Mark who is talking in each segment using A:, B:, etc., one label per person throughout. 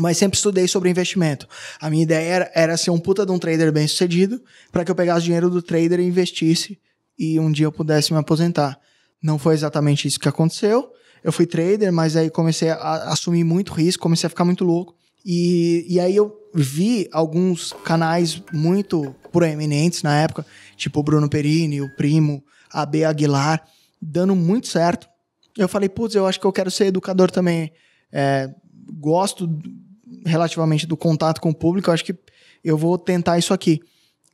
A: Mas sempre estudei sobre investimento. A minha ideia era, era ser um puta de um trader bem sucedido, para que eu pegasse dinheiro do trader e investisse e um dia eu pudesse me aposentar. Não foi exatamente isso que aconteceu. Eu fui trader, mas aí comecei a assumir muito risco, comecei a ficar muito louco. E, e aí eu vi alguns canais muito proeminentes na época, tipo o Bruno Perini, o Primo, a B Aguilar, dando muito certo. Eu falei, putz, eu acho que eu quero ser educador também. É, gosto relativamente do contato com o público, eu acho que eu vou tentar isso aqui.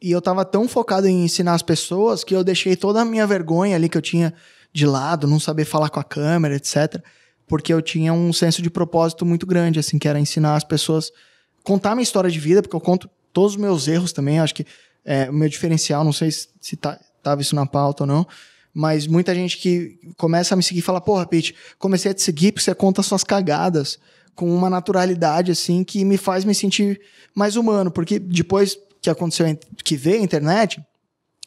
A: E eu tava tão focado em ensinar as pessoas que eu deixei toda a minha vergonha ali que eu tinha de lado, não saber falar com a câmera, etc. Porque eu tinha um senso de propósito muito grande, assim, que era ensinar as pessoas, contar minha história de vida, porque eu conto todos os meus erros também. Acho que é, o meu diferencial, não sei se, tá, tava isso na pauta ou não, mas muita gente que começa a me seguir fala: Porra, Pete, comecei a te seguir porque você conta suas cagadas com uma naturalidade, assim, que me faz me sentir mais humano. Porque depois que aconteceu, que veio a internet,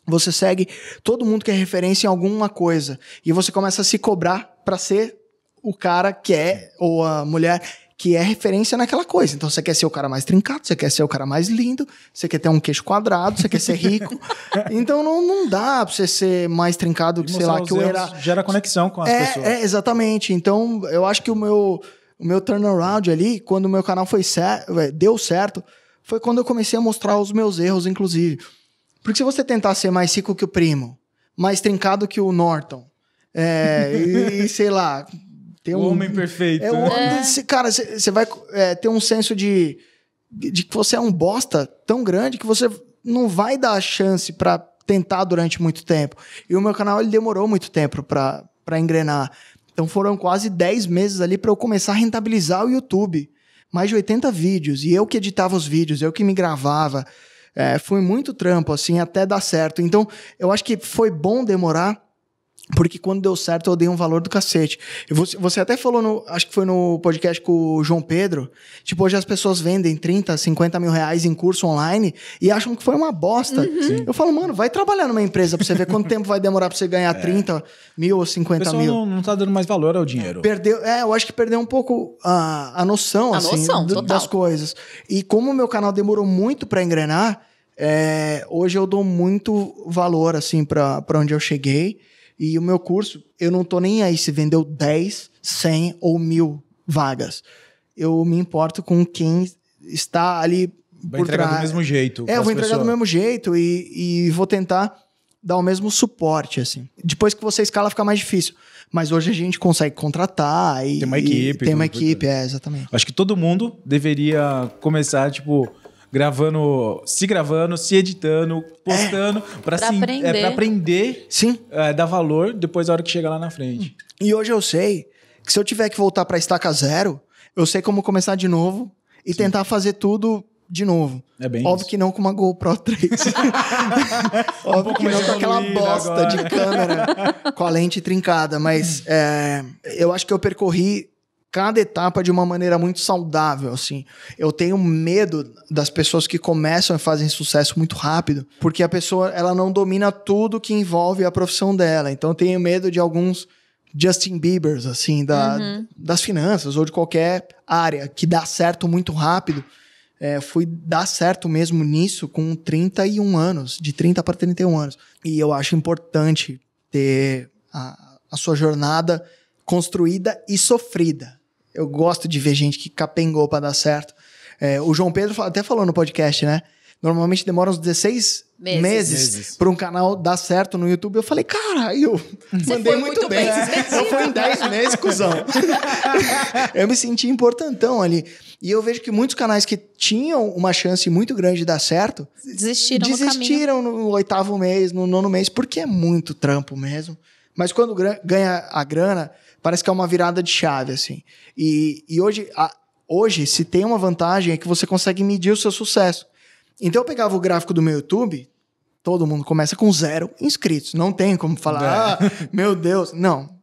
A: você segue todo mundo que é referência em alguma coisa. E você começa a se cobrar para ser o cara que é, ou a mulher que é referência naquela coisa. Então você quer ser o cara mais trincado, você quer ser o cara mais lindo, você quer ter um queixo quadrado, você quer ser rico. então não, não dá pra você ser mais trincado, que, sei lá, que eu era. Gera conexão com as é, pessoas. É, exatamente. Então eu acho que o meu o meu turnaround ali, quando o meu canal foi deu certo, foi quando eu comecei a mostrar os meus erros, inclusive. Porque se você tentar ser mais rico que o primo, mais trincado que o Norton, é, e, e, sei lá. o um, homem perfeito. É, né? é. cara, você vai é, ter um senso de, de que você é um bosta tão grande que você não vai dar a chance para tentar durante muito tempo. E o meu canal ele demorou muito tempo para engrenar. Então foram quase 10 meses ali para eu começar a rentabilizar o YouTube. Mais de 80 vídeos. E eu que editava os vídeos, eu que me gravava. É, foi muito trampo, assim, até dar certo. Então, eu acho que foi bom demorar porque quando deu certo, eu dei um valor do cacete. Você, você, até falou, no, acho que foi no podcast com o João Pedro, tipo, hoje as pessoas vendem 30, 50 mil reais em curso online e acham que foi uma bosta. Uhum. Eu falo, mano, vai trabalhar numa empresa pra você ver quanto tempo vai demorar pra você ganhar é. 30 mil ou 50 mil. Não, não tá dando mais valor ao dinheiro. Perdeu, é, eu acho que perdeu um pouco a, a noção, a assim, noção, total. das coisas. E como o meu canal demorou muito para engrenar, é, hoje eu dou muito valor, assim, para onde eu cheguei. E o meu curso, eu não tô nem aí se vendeu 10, 100 ou mil vagas. Eu me importo com quem está ali. Vai por entregar trás. do mesmo jeito. É, eu vou entregar pessoas. do mesmo jeito e, e vou tentar dar o mesmo suporte, assim. Depois que você escala, fica mais difícil. Mas hoje a gente consegue contratar e. Tem uma equipe. Tem uma equipe, é, exatamente. Acho que todo mundo deveria começar, tipo, gravando, se gravando, se editando, postando, é, para é, pra, aprender. É, pra aprender, Sim. É, dar valor depois da hora que chega lá na frente. Hum. E hoje eu sei que se eu tiver que voltar pra estaca zero, eu sei como começar de novo e Sim. tentar fazer tudo de novo. É bem Óbvio isso. que não com uma GoPro 3. Óbvio um que não com aquela bosta agora. de câmera com a lente trincada, mas é, eu acho que eu percorri cada etapa de uma maneira muito saudável, assim. Eu tenho medo das pessoas que começam e fazem sucesso muito rápido, porque a pessoa, ela não domina tudo que envolve a profissão dela. Então eu tenho medo de alguns Justin Biebers, assim, da, uhum. das finanças ou de qualquer área que dá certo muito rápido. É, fui dar certo mesmo nisso com 31 anos, de 30 para 31 anos. E eu acho importante ter a, a sua jornada construída e sofrida eu gosto de ver gente que capengou para dar certo. É, o João Pedro até falou no podcast, né? Normalmente demora uns 16 meses, meses, para um canal dar certo no YouTube. Eu falei, cara, eu mandei muito, muito, bem. bem né? eu fui em 10 meses, cuzão. eu me senti importantão ali. E eu vejo que muitos canais que tinham uma chance muito grande de dar certo desistiram, desistiram no, no oitavo mês, no nono mês, porque é muito trampo mesmo. Mas quando ganha a grana, parece que é uma virada de chave, assim. E, e hoje, a, hoje, se tem uma vantagem, é que você consegue medir o seu sucesso. Então eu pegava o gráfico do meu YouTube, todo mundo começa com zero inscritos. Não tem como falar, é. ah, meu Deus. Não.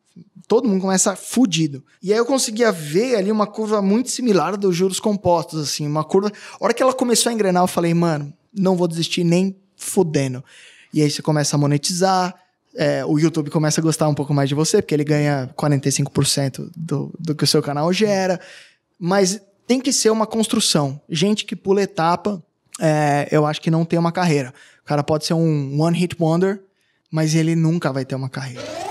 A: Todo mundo começa fudido. E aí eu conseguia ver ali uma curva muito similar dos juros compostos, assim, uma curva. A hora que ela começou a engrenar, eu falei, mano, não vou desistir nem fudendo. E aí você começa a monetizar, é, o YouTube começa a gostar um pouco mais de você, porque ele ganha 45% do, do que o seu canal gera. Mas tem que ser uma construção. Gente que pula etapa, é, eu acho que não tem uma carreira. O cara pode ser um one-hit wonder, mas ele nunca vai ter uma carreira.